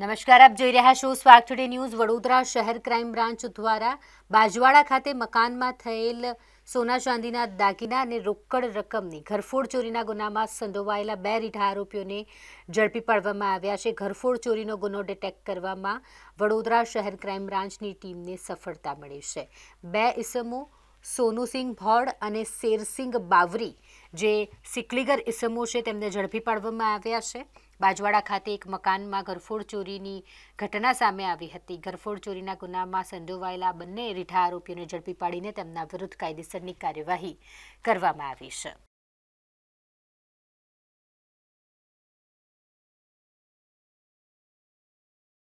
નમસ્કાર આપ જોઈ રહ્યા છો સ્વાર્થ ટુડે ન્યૂઝ વડોદરા શહેર ક્રાઇમ બ્રાન્ચ દ્વારા બાજવાડા ખાતે મકાનમાં થયેલ સોના ચાંદીના દાગીના અને રોકડ રકમની ઘરફોડ ચોરીના ગુનામાં સંડોવાયેલા બે રીઢા આરોપીઓને ઝડપી પાડવામાં આવ્યા છે ઘરફોડ ચોરીનો ગુનો ડિટેક્ટ કરવામાં વડોદરા શહેર ક્રાઇમ બ્રાન્ચની ટીમને સફળતા મળી છે બે ઇસમો સોનુસિંહ ભોળ અને શેરસિંગ બાવરી જે સિકલીગર ઇસમો છે તેમને ઝડપી પાડવામાં આવ્યા છે બાજવાડા ખાતે એક મકાનમાં ગરફોડ ચોરીની ઘટના સામે આવી હતી ગરફોડ ચોરીના ગુનામાં સંડોવાયેલા બંને રીઠા આરોપીઓને ઝડપી પાડીને તેમના વિરુદ્ધ કાયદેસરની કાર્યવાહી કરવામાં આવી છે